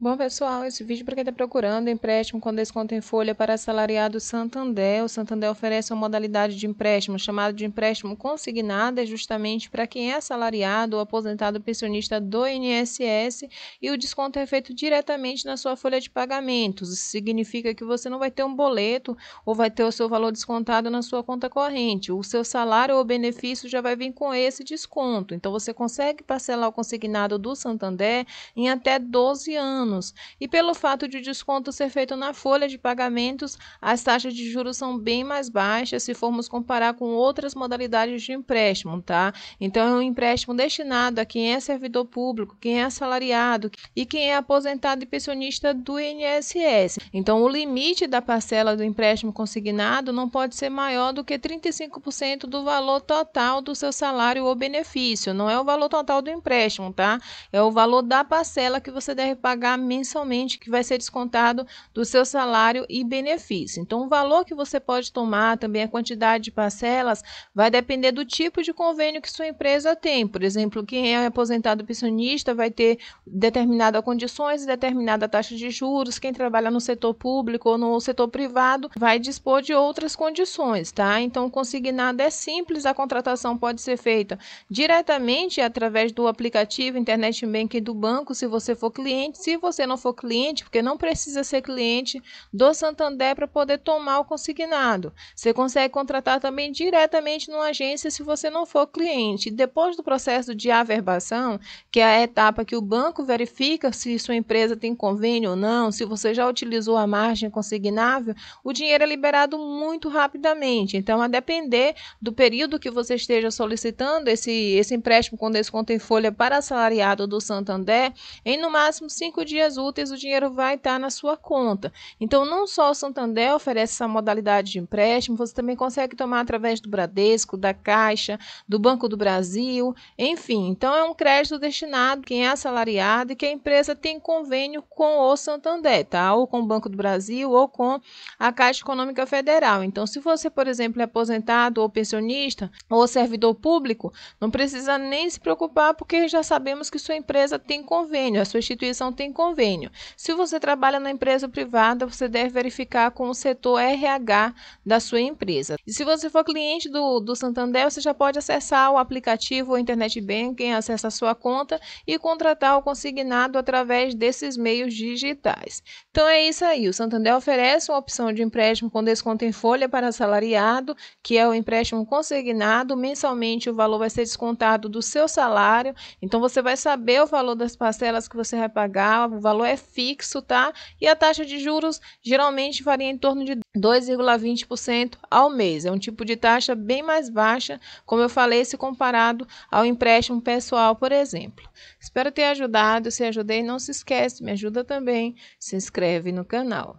Bom, pessoal, esse vídeo é para quem está procurando empréstimo com desconto em folha para assalariado Santander. O Santander oferece uma modalidade de empréstimo chamada de empréstimo consignado, é justamente para quem é assalariado ou aposentado pensionista do INSS e o desconto é feito diretamente na sua folha de pagamentos. Isso significa que você não vai ter um boleto ou vai ter o seu valor descontado na sua conta corrente. O seu salário ou benefício já vai vir com esse desconto. Então, você consegue parcelar o consignado do Santander em até 12 anos anos, e pelo fato de o desconto ser feito na folha de pagamentos, as taxas de juros são bem mais baixas se formos comparar com outras modalidades de empréstimo, tá? Então, é um empréstimo destinado a quem é servidor público, quem é assalariado e quem é aposentado e pensionista do INSS. Então, o limite da parcela do empréstimo consignado não pode ser maior do que 35% do valor total do seu salário ou benefício. Não é o valor total do empréstimo, tá? É o valor da parcela que você deve pagar mensalmente, que vai ser descontado do seu salário e benefício. Então, o valor que você pode tomar, também a quantidade de parcelas, vai depender do tipo de convênio que sua empresa tem. Por exemplo, quem é aposentado pensionista vai ter determinadas condições e determinada taxa de juros. Quem trabalha no setor público ou no setor privado vai dispor de outras condições, tá? Então, consignado é simples, a contratação pode ser feita diretamente através do aplicativo Internet Banking do banco, se você for cliente. Se você você não for cliente, porque não precisa ser cliente do Santander para poder tomar o consignado. Você consegue contratar também diretamente numa agência se você não for cliente. Depois do processo de averbação, que é a etapa que o banco verifica se sua empresa tem convênio ou não, se você já utilizou a margem consignável, o dinheiro é liberado muito rapidamente. Então, a depender do período que você esteja solicitando esse, esse empréstimo com desconto em folha para assalariado do Santander, em no máximo cinco dias dias úteis o dinheiro vai estar tá na sua conta. Então, não só o Santander oferece essa modalidade de empréstimo, você também consegue tomar através do Bradesco, da Caixa, do Banco do Brasil, enfim. Então, é um crédito destinado quem é assalariado e que a empresa tem convênio com o Santander, tá? Ou com o Banco do Brasil ou com a Caixa Econômica Federal. Então, se você, por exemplo, é aposentado ou pensionista ou servidor público, não precisa nem se preocupar, porque já sabemos que sua empresa tem convênio, a sua instituição tem convênio convênio. Se você trabalha na empresa privada, você deve verificar com o setor RH da sua empresa. E se você for cliente do, do Santander, você já pode acessar o aplicativo ou internet banking, acessar sua conta e contratar o consignado através desses meios digitais. Então é isso aí. O Santander oferece uma opção de empréstimo com desconto em folha para salariado, que é o empréstimo consignado. Mensalmente o valor vai ser descontado do seu salário. Então você vai saber o valor das parcelas que você vai pagar, o valor é fixo, tá? E a taxa de juros geralmente varia em torno de 2,20% ao mês. É um tipo de taxa bem mais baixa, como eu falei, se comparado ao empréstimo pessoal, por exemplo. Espero ter ajudado. Se ajudei, não se esquece, me ajuda também. Se inscreve no canal.